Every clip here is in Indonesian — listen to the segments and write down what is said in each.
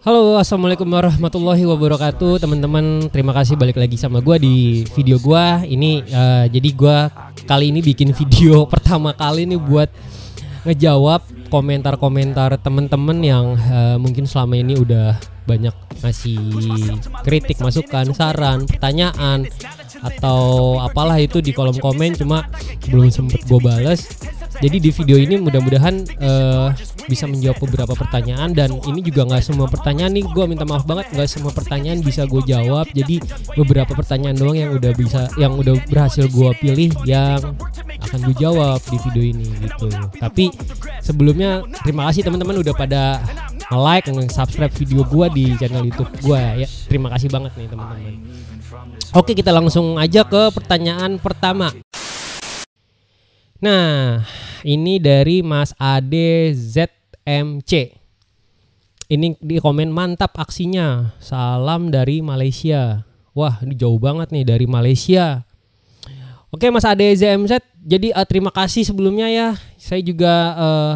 Halo, assalamualaikum warahmatullahi wabarakatuh, teman-teman. Terima kasih balik lagi sama gue di video gue. Ini uh, jadi gue kali ini bikin video pertama kali nih buat ngejawab komentar-komentar teman-teman yang uh, mungkin selama ini udah banyak ngasih kritik, masukan, saran, pertanyaan atau apalah itu di kolom komen cuma belum sempet gue bales jadi di video ini mudah-mudahan uh, bisa menjawab beberapa pertanyaan dan ini juga nggak semua pertanyaan nih gue minta maaf banget nggak semua pertanyaan bisa gue jawab. Jadi beberapa pertanyaan doang yang udah bisa yang udah berhasil gue pilih yang akan gue jawab di video ini gitu. Tapi sebelumnya terima kasih teman-teman udah pada like dan subscribe video gue di channel YouTube gue ya. Terima kasih banget nih teman-teman. Oke kita langsung aja ke pertanyaan pertama. Nah, ini dari Mas Ade ZMC. Ini di komen mantap aksinya. Salam dari Malaysia. Wah, ini jauh banget nih dari Malaysia. Oke, Mas Ade ZMZ. Jadi uh, terima kasih sebelumnya ya. Saya juga uh,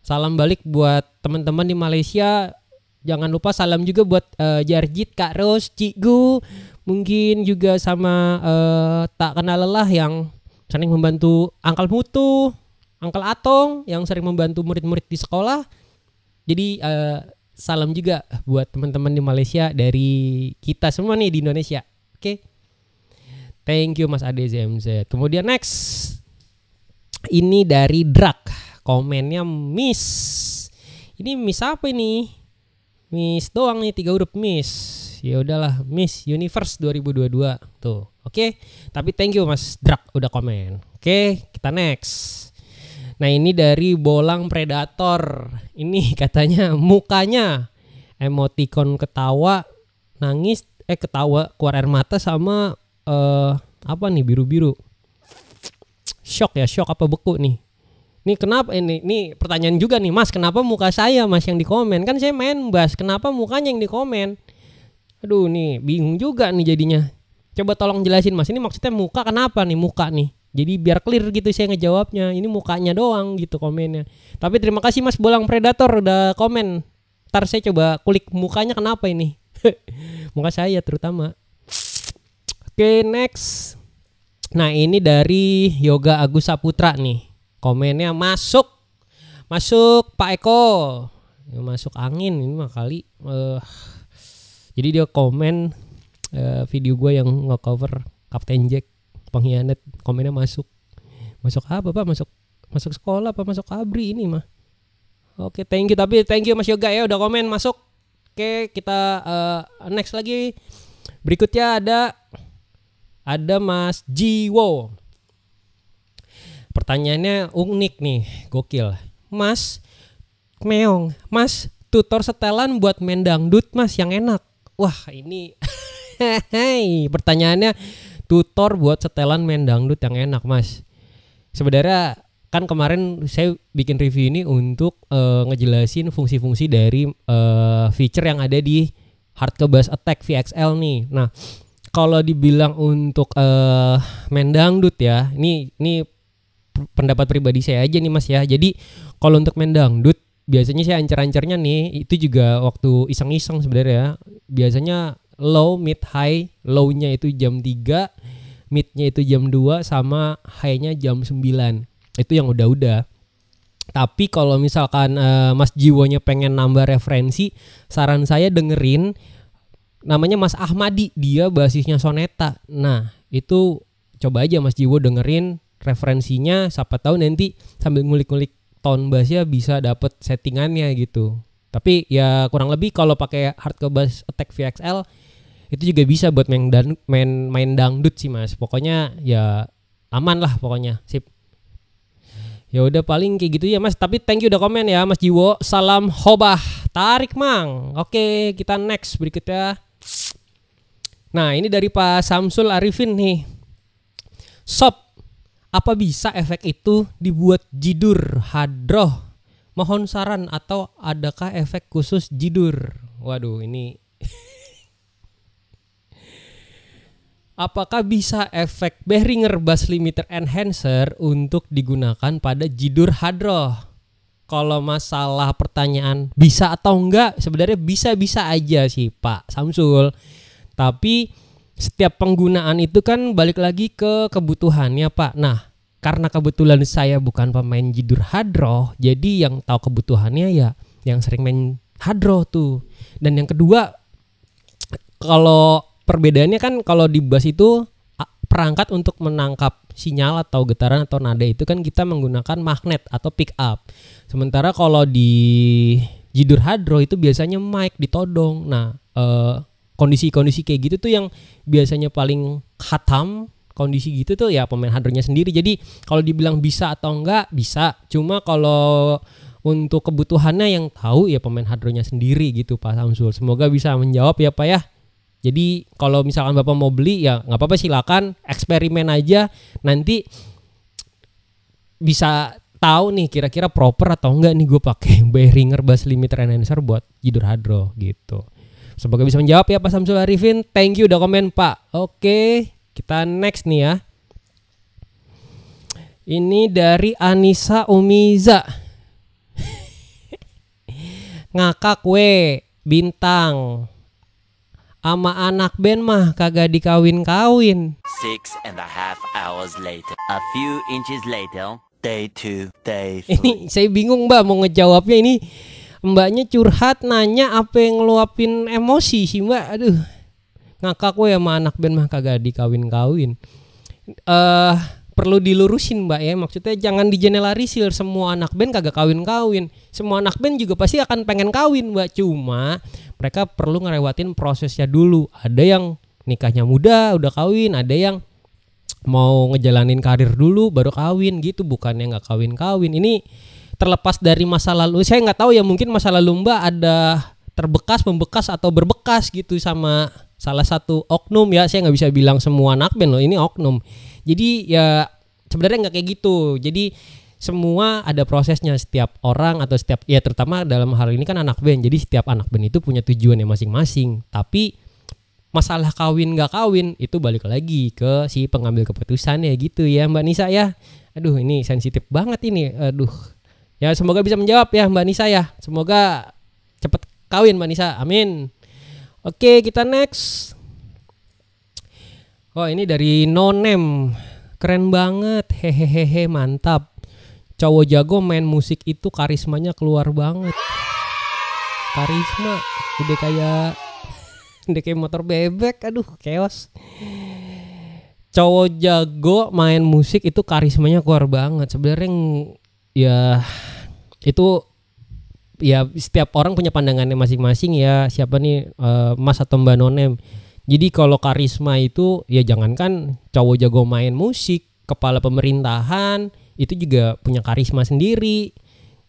salam balik buat teman-teman di Malaysia. Jangan lupa salam juga buat uh, Jarjit, Kak Ros, Cikgu, mungkin juga sama uh, tak kenal lelah yang sering membantu angkal mutu, angkal atong yang sering membantu murid-murid di sekolah. Jadi uh, salam juga buat teman-teman di Malaysia dari kita semua nih di Indonesia. Oke. Okay? Thank you Mas Ade ZMZ. Kemudian next. Ini dari Drak. Komennya Miss. Ini Miss apa ini? Miss doang nih tiga huruf Miss ya udahlah Miss Universe 2022 tuh oke okay? tapi thank you Mas Drak udah komen oke okay, kita next nah ini dari bolang predator ini katanya mukanya emoticon ketawa nangis eh ketawa keluar air mata sama uh, apa nih biru-biru shock ya shock apa beku nih ini kenapa ini ini pertanyaan juga nih mas kenapa muka saya mas yang dikomen kan saya main bas kenapa mukanya yang dikomen Aduh nih, bingung juga nih jadinya. Coba tolong jelasin Mas, ini maksudnya muka kenapa nih muka nih? Jadi biar clear gitu saya ngejawabnya. Ini mukanya doang gitu komennya. Tapi terima kasih Mas Bolang Predator udah komen. Ntar saya coba kulik mukanya kenapa ini. Muka saya terutama. Oke, okay, next. Nah, ini dari Yoga Agus Saputra nih. Komennya masuk. Masuk Pak Eko. Masuk angin ini mah kali. Uh, jadi dia komen uh, video gue yang ngecover Captain Jack pengkhianat komennya masuk masuk apa pak masuk masuk sekolah apa masuk abri ini mah oke okay, thank you tapi thank you Mas Yoga ya udah komen masuk oke okay, kita uh, next lagi berikutnya ada ada Mas Jiwo pertanyaannya unik nih gokil Mas Meong Mas tutor setelan buat mendangdut mas yang enak Wah ini pertanyaannya tutor buat setelan main dangdut yang enak mas. Sebenarnya kan kemarin saya bikin review ini untuk uh, ngejelasin fungsi-fungsi dari uh, feature yang ada di Hardcubus Attack VXL nih. Nah kalau dibilang untuk uh, eh, mendangdut ya, ini ini pendapat pribadi saya aja nih mas ya. Jadi kalau untuk mendangdut biasanya sih ancer-ancernya nih itu juga waktu iseng-iseng sebenarnya biasanya low mid high low-nya itu jam 3 mid-nya itu jam 2 sama high-nya jam 9 itu yang udah-udah tapi kalau misalkan uh, Mas Jiwonya pengen nambah referensi saran saya dengerin namanya Mas Ahmadi dia basisnya soneta nah itu coba aja Mas Jiwo dengerin referensinya siapa tahu nanti sambil ngulik-ngulik tone bassnya bisa dapet settingannya gitu tapi ya kurang lebih kalau pakai hardcore bass attack VXL itu juga bisa buat main dan main main dangdut sih mas pokoknya ya aman lah pokoknya sip ya udah paling kayak gitu ya mas tapi thank you udah komen ya mas Jiwo salam hobah tarik mang oke kita next berikutnya nah ini dari Pak Samsul Arifin nih Sob apa bisa efek itu dibuat jidur hadroh? Mohon saran atau adakah efek khusus jidur? Waduh, ini Apakah bisa efek Behringer Bass Limiter Enhancer untuk digunakan pada jidur hadroh? Kalau masalah pertanyaan bisa atau enggak, sebenarnya bisa-bisa aja sih Pak Samsul. Tapi setiap penggunaan itu kan balik lagi ke kebutuhannya Pak. Nah, karena kebetulan saya bukan pemain jidur hadroh, jadi yang tahu kebutuhannya ya yang sering main hadroh tuh. Dan yang kedua, kalau perbedaannya kan kalau di bus itu perangkat untuk menangkap sinyal atau getaran atau nada itu kan kita menggunakan magnet atau pick up. Sementara kalau di jidur hadro itu biasanya mic ditodong. Nah, eh, kondisi-kondisi kayak gitu tuh yang biasanya paling khatam kondisi gitu tuh ya pemain hadernya sendiri. Jadi kalau dibilang bisa atau enggak bisa, cuma kalau untuk kebutuhannya yang tahu ya pemain hadernya sendiri gitu Pak Samsul. Semoga bisa menjawab ya Pak ya. Jadi kalau misalkan Bapak mau beli ya nggak apa-apa silakan eksperimen aja nanti bisa tahu nih kira-kira proper atau enggak nih gue pakai Behringer bass limiter enhancer buat tidur hadro gitu. Semoga bisa menjawab ya Pak Samsul Arifin. Thank you udah komen Pak. Oke, kita next nih ya. Ini dari Anissa Umiza. Ngakak we bintang. Ama anak Ben mah kagak dikawin-kawin. Six and a half hours later, a few inches later, day two, day three. Ini saya bingung mbak mau ngejawabnya ini mbaknya curhat nanya apa yang ngeluapin emosi sih mbak aduh ngakak gue ya sama anak band mah kagak dikawin-kawin eh uh, perlu dilurusin mbak ya maksudnya jangan digeneralisir semua anak band kagak kawin-kawin semua anak band juga pasti akan pengen kawin mbak cuma mereka perlu ngerewatin prosesnya dulu ada yang nikahnya muda udah kawin ada yang mau ngejalanin karir dulu baru kawin gitu bukannya nggak kawin-kawin ini terlepas dari masa lalu saya nggak tahu ya mungkin masa lalu mbak ada terbekas membekas atau berbekas gitu sama salah satu oknum ya saya nggak bisa bilang semua anak band loh ini oknum jadi ya sebenarnya nggak kayak gitu jadi semua ada prosesnya setiap orang atau setiap ya terutama dalam hal ini kan anak band jadi setiap anak band itu punya tujuan yang masing-masing tapi masalah kawin nggak kawin itu balik lagi ke si pengambil keputusan ya gitu ya mbak Nisa ya aduh ini sensitif banget ini aduh Ya semoga bisa menjawab ya Mbak Nisa ya. Semoga cepat kawin Mbak Nisa. Amin. Oke, kita next. Oh, ini dari Nonem. Keren banget. Hehehehe, mantap. Cowok jago main musik itu karismanya keluar banget. Karisma udah kayak udah kayak motor bebek. Aduh, chaos cowok jago main musik itu karismanya keluar banget sebenarnya ya itu ya setiap orang punya pandangannya masing-masing ya siapa nih uh, Mas atau Mbak Nonem. Jadi kalau karisma itu ya jangankan cowok jago main musik, kepala pemerintahan itu juga punya karisma sendiri.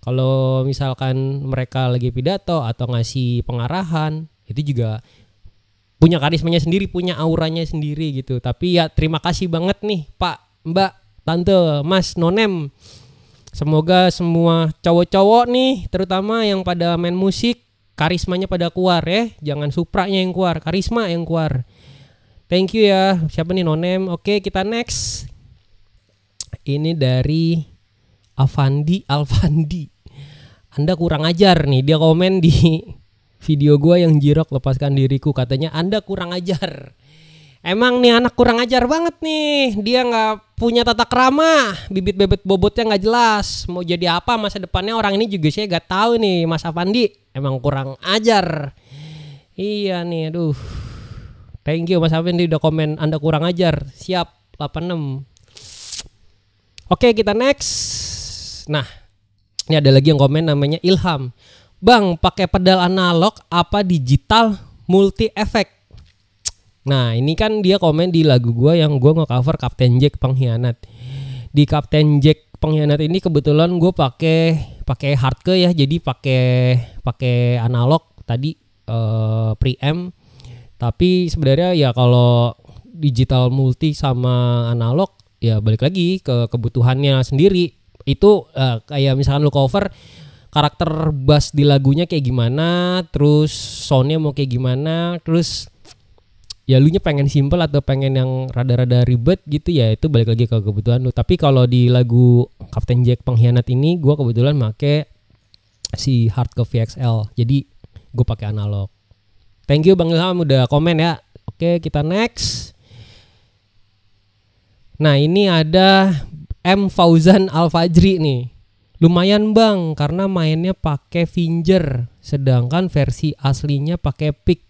Kalau misalkan mereka lagi pidato atau ngasih pengarahan, itu juga punya karismanya sendiri, punya auranya sendiri gitu. Tapi ya terima kasih banget nih Pak, Mbak, Tante, Mas, Nonem Semoga semua cowok-cowok nih, terutama yang pada main musik, karismanya pada keluar ya. Jangan supranya yang keluar, karisma yang keluar. Thank you ya. Siapa nih nonem? Oke, kita next. Ini dari Avandi Alvandi. Anda kurang ajar nih. Dia komen di video gua yang jirok lepaskan diriku katanya Anda kurang ajar. Emang nih anak kurang ajar banget nih. Dia nggak punya tata kerama, bibit bebet bobotnya nggak jelas. Mau jadi apa masa depannya orang ini juga saya nggak tahu nih, Mas Avandi, Emang kurang ajar. Iya nih, aduh. Thank you Mas Avandi udah komen Anda kurang ajar. Siap, 86. Oke, kita next. Nah, ini ada lagi yang komen namanya Ilham. Bang, pakai pedal analog apa digital multi efek? Nah ini kan dia komen di lagu gue yang gue nge-cover Captain Jack Pengkhianat. Di Captain Jack Pengkhianat ini kebetulan gue pakai pakai ke ya, jadi pakai pakai analog tadi uh, preamp. Tapi sebenarnya ya kalau digital multi sama analog ya balik lagi ke kebutuhannya sendiri. Itu uh, kayak misalkan lu cover karakter bass di lagunya kayak gimana, terus soundnya mau kayak gimana, terus ya lu nya pengen simple atau pengen yang rada-rada ribet gitu ya itu balik lagi ke kebutuhan lu tapi kalau di lagu Captain Jack pengkhianat ini gua kebetulan make si hard ke VXL jadi gua pakai analog thank you bang Ilham udah komen ya oke kita next nah ini ada M Fauzan Al Fajri nih Lumayan bang, karena mainnya pakai finger, sedangkan versi aslinya pakai pick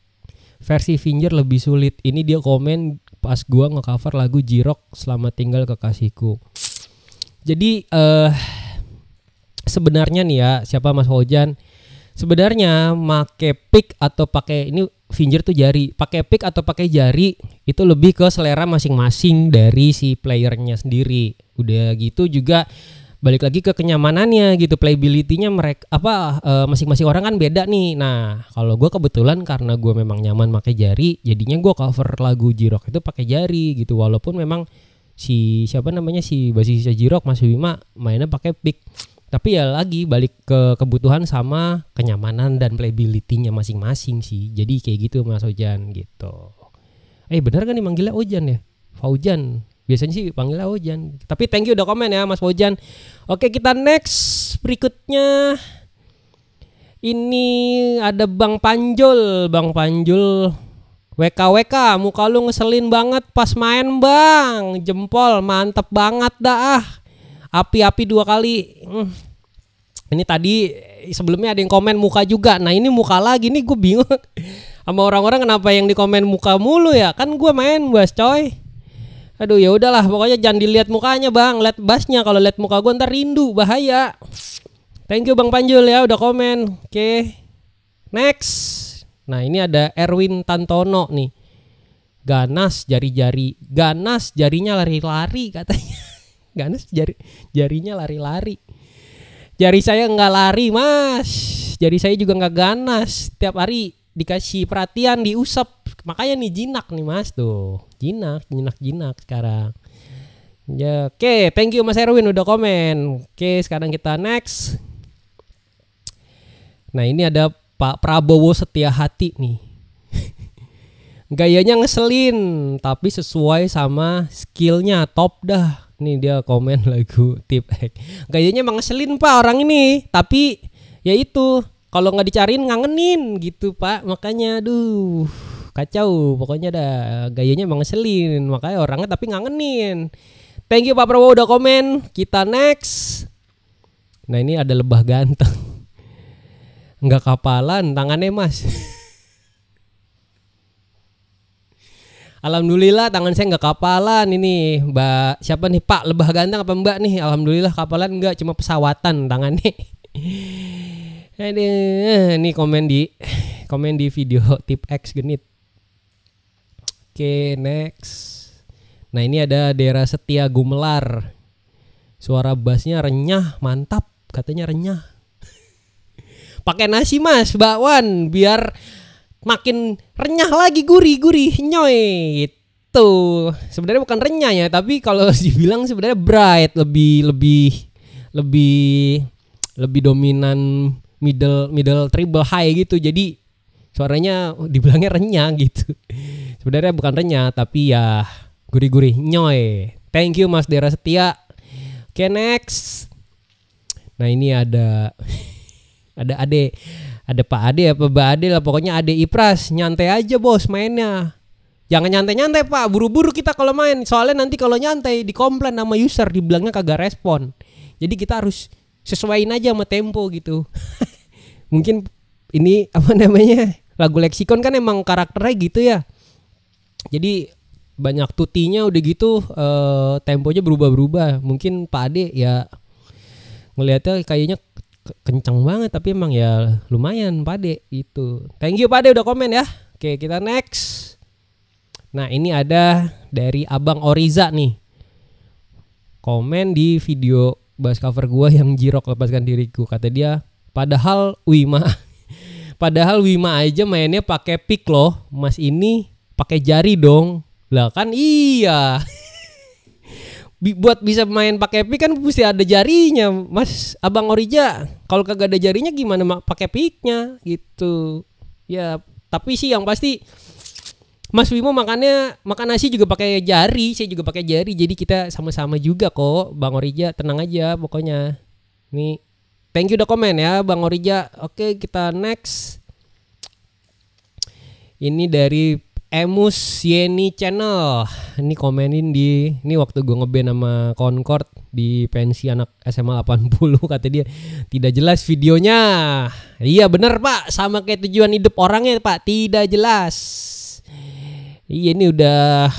versi Finger lebih sulit. Ini dia komen pas gua ngecover lagu Jirok Selamat Tinggal Kekasihku. Jadi eh uh, sebenarnya nih ya, siapa Mas Hojan? Sebenarnya make pick atau pakai ini finger tuh jari, pakai pick atau pakai jari itu lebih ke selera masing-masing dari si playernya sendiri. Udah gitu juga balik lagi ke kenyamanannya gitu playability-nya mereka apa masing eh, masing-masing orang kan beda nih nah kalau gue kebetulan karena gue memang nyaman pakai jari jadinya gue cover lagu Jirok itu pakai jari gitu walaupun memang si siapa namanya si basisnya Jirok Mas Wima mainnya pakai pick tapi ya lagi balik ke kebutuhan sama kenyamanan dan playability-nya masing-masing sih jadi kayak gitu Mas Ojan gitu eh benar kan nih manggilnya Ojan ya Faujan biasanya sih panggilnya Ojan tapi thank you udah komen ya Mas Ojan oke kita next berikutnya ini ada Bang Panjul Bang Panjul WKWK muka lu ngeselin banget pas main bang jempol mantep banget dah ah api-api dua kali hmm. ini tadi sebelumnya ada yang komen muka juga nah ini muka lagi nih gue bingung sama orang-orang kenapa yang di komen muka mulu ya kan gue main bas coy Aduh ya udahlah pokoknya jangan dilihat mukanya bang, lihat basnya kalau lihat muka gue ntar rindu bahaya. Thank you bang Panjul ya udah komen. Oke, okay. next. Nah ini ada Erwin Tantono nih. Ganas jari-jari, ganas jarinya lari-lari katanya. Ganas jari jarinya lari-lari. Jari saya nggak lari mas. Jari saya juga nggak ganas. Tiap hari dikasih perhatian diusap. Makanya nih jinak nih mas tuh jinak jinak jinak sekarang ya oke okay, thank you mas Erwin udah komen oke okay, sekarang kita next nah ini ada Pak Prabowo setia hati nih gayanya ngeselin tapi sesuai sama skillnya top dah nih dia komen lagu tip gayanya emang ngeselin pak orang ini tapi yaitu itu kalau nggak dicariin ngangenin gitu pak makanya duh kacau pokoknya ada gayanya emang ngeselin makanya orangnya tapi ngangenin thank you Pak Prabowo udah komen kita next nah ini ada lebah ganteng nggak kapalan tangannya mas Alhamdulillah tangan saya nggak kapalan ini Mbak siapa nih Pak lebah ganteng apa Mbak nih Alhamdulillah kapalan nggak cuma pesawatan tangannya nih eh, ini komen di komen di video tip X genit. Oke, next. Nah, ini ada daerah Setia Gumelar. Suara bassnya renyah, mantap. Katanya renyah. Pakai nasi mas, bakwan, biar makin renyah lagi gurih-gurih nyoy gitu. Sebenarnya bukan renyah ya, tapi kalau dibilang sebenarnya bright lebih lebih lebih lebih dominan middle middle triple high gitu. Jadi suaranya dibilangnya renyah gitu. Sebenarnya bukan renyah tapi ya gurih-gurih nyoy. Thank you Mas Dera Setia. Oke okay, next. Nah ini ada ada Ade ada Pak Ade apa Pak Ade lah pokoknya Ade Ipras nyantai aja bos mainnya. Jangan nyantai-nyantai Pak, buru-buru kita kalau main. Soalnya nanti kalau nyantai dikomplain sama user dibilangnya kagak respon. Jadi kita harus sesuaiin aja sama tempo gitu. Mungkin ini apa namanya? Lagu leksikon kan emang karakternya gitu ya jadi banyak tutinya udah gitu uh, temponya berubah-berubah mungkin Pak Ade ya ngelihatnya kayaknya kencang banget tapi emang ya lumayan Pak Ade itu thank you Pak Ade udah komen ya oke kita next nah ini ada dari Abang Oriza nih komen di video bass cover gua yang jirok lepaskan diriku kata dia padahal Wima padahal Wima aja mainnya pakai pick loh Mas ini pakai jari dong lah kan iya buat bisa main pakai pick kan mesti ada jarinya mas abang Orija kalau kagak ada jarinya gimana mak pakai picknya gitu ya tapi sih yang pasti Mas Wimo makannya makan nasi juga pakai jari, saya juga pakai jari. Jadi kita sama-sama juga kok, Bang Orija. Tenang aja pokoknya. Nih, thank you udah komen ya, Bang Orija. Oke, kita next. Ini dari Emus Yeni Channel. Ini komenin di ini waktu gue ngeband sama Concord di pensi anak SMA 80 kata dia tidak jelas videonya. Iya bener pak, sama kayak tujuan hidup orangnya pak, tidak jelas. Iya ini udah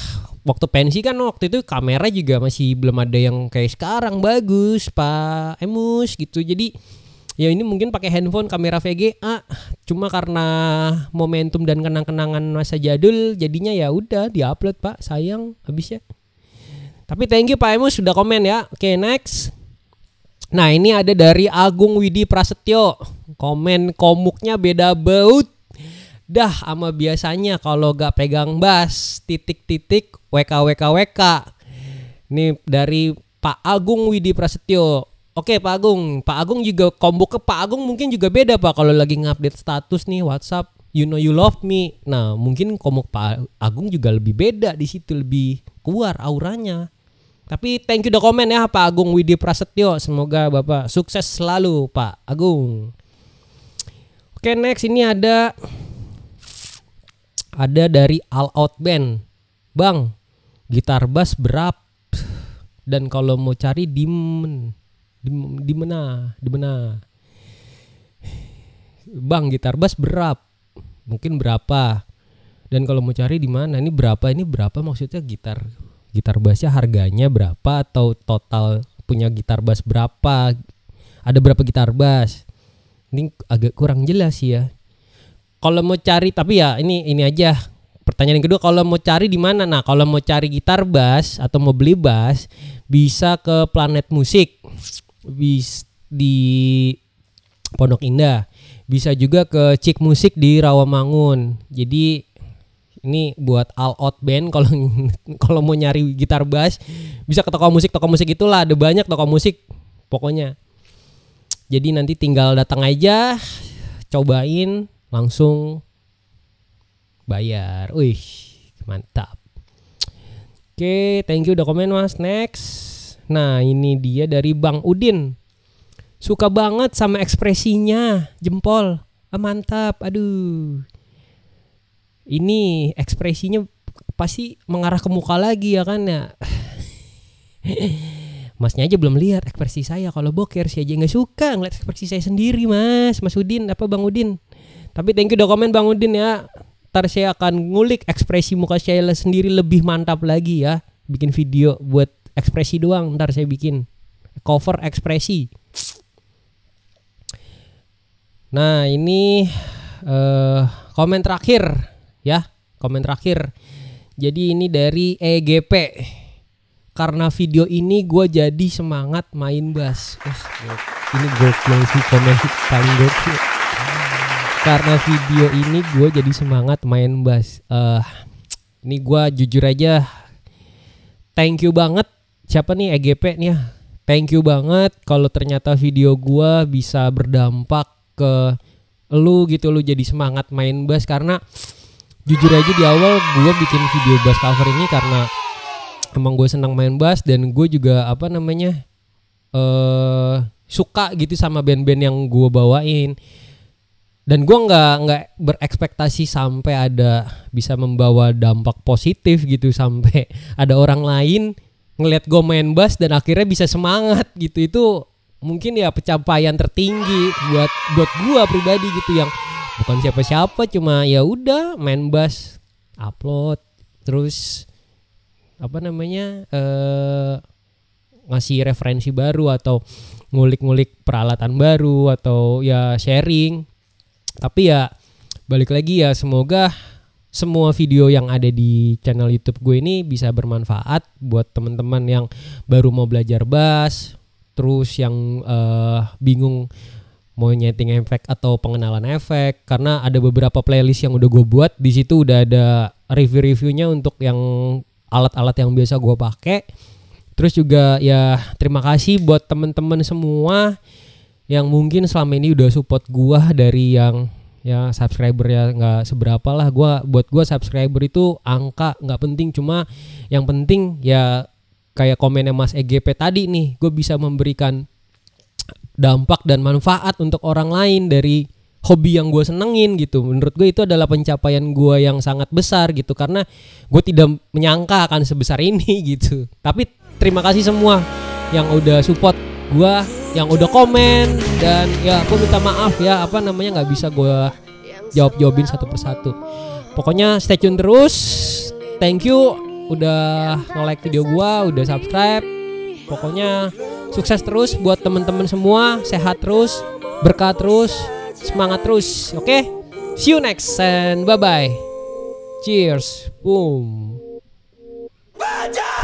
waktu pensi kan waktu itu kamera juga masih belum ada yang kayak sekarang bagus pak Emus gitu. Jadi ya ini mungkin pakai handphone kamera VGA cuma karena momentum dan kenang-kenangan masa jadul jadinya ya udah diupload Pak sayang habisnya tapi thank you Pak Emus sudah komen ya oke okay, next nah ini ada dari Agung Widi Prasetyo komen komuknya beda baut dah ama biasanya kalau gak pegang bas titik-titik WKWKWK WK, WK. Nih dari Pak Agung Widi Prasetyo Oke Pak Agung, Pak Agung juga combo ke Pak Agung mungkin juga beda Pak kalau lagi ngupdate status nih WhatsApp you know you love me. Nah, mungkin komuk Pak Agung juga lebih beda di situ lebih keluar auranya. Tapi thank you the comment ya Pak Agung Widi Prasetyo. Semoga Bapak sukses selalu Pak Agung. Oke, next ini ada ada dari All Out Band. Bang, gitar bass berap dan kalau mau cari dimen di mana di mana bang gitar bass berapa mungkin berapa dan kalau mau cari di mana ini berapa ini berapa maksudnya gitar gitar bassnya harganya berapa atau total punya gitar bass berapa ada berapa gitar bass ini agak kurang jelas ya kalau mau cari tapi ya ini ini aja pertanyaan yang kedua kalau mau cari di mana nah kalau mau cari gitar bass atau mau beli bass bisa ke planet musik bis di Pondok Indah. Bisa juga ke Cik Musik di Rawamangun. Jadi ini buat all out band kalau kalau mau nyari gitar bass bisa ke toko musik toko musik itulah ada banyak toko musik pokoknya jadi nanti tinggal datang aja cobain langsung bayar wih mantap oke okay, thank you udah komen mas next Nah, ini dia dari Bang Udin. Suka banget sama ekspresinya, jempol. Ah, mantap. Aduh. Ini ekspresinya pasti mengarah ke muka lagi ya kan ya. Masnya aja belum lihat ekspresi saya kalau boker sih aja nggak suka ngeliat ekspresi saya sendiri mas Mas Udin apa Bang Udin tapi thank you dokumen Bang Udin ya Ntar saya akan ngulik ekspresi muka saya sendiri lebih mantap lagi ya bikin video buat ekspresi doang ntar saya bikin cover ekspresi nah ini uh, komen terakhir ya komen terakhir jadi ini dari EGP karena video ini gue jadi semangat main bass Ini oh, ini gokil sih komen paling gokil karena video ini gue jadi semangat main bass uh, ini gue jujur aja thank you banget siapa nih EGP nih ya thank you banget kalau ternyata video gua bisa berdampak ke lu gitu lu jadi semangat main bass karena jujur aja di awal gua bikin video bass cover ini karena emang gue senang main bass dan gue juga apa namanya eh uh, suka gitu sama band-band yang gue bawain dan gue nggak nggak berekspektasi sampai ada bisa membawa dampak positif gitu sampai ada orang lain ngelihat gue main bass dan akhirnya bisa semangat gitu itu mungkin ya pencapaian tertinggi buat buat gue pribadi gitu yang bukan siapa-siapa cuma ya udah main bass upload terus apa namanya eh ngasih referensi baru atau ngulik-ngulik peralatan baru atau ya sharing tapi ya balik lagi ya semoga semua video yang ada di channel YouTube gue ini bisa bermanfaat buat teman-teman yang baru mau belajar bass, terus yang uh, bingung mau nyeting efek atau pengenalan efek karena ada beberapa playlist yang udah gue buat di situ udah ada review-reviewnya untuk yang alat-alat yang biasa gue pakai. Terus juga ya terima kasih buat temen-temen semua yang mungkin selama ini udah support gue dari yang ya subscriber ya nggak seberapa lah gua buat gua subscriber itu angka nggak penting cuma yang penting ya kayak komennya Mas EGP tadi nih gue bisa memberikan dampak dan manfaat untuk orang lain dari hobi yang gue senengin gitu menurut gue itu adalah pencapaian gue yang sangat besar gitu karena gue tidak menyangka akan sebesar ini gitu tapi terima kasih semua yang udah support gue yang udah komen dan ya aku minta maaf ya apa namanya nggak bisa gue jawab jawabin satu persatu. Pokoknya stay tune terus. Thank you udah nge-like video gue udah subscribe. Pokoknya sukses terus buat temen-temen semua, sehat terus, berkat terus, semangat terus. Oke? Okay? See you next and bye bye. Cheers. Boom. Bajar!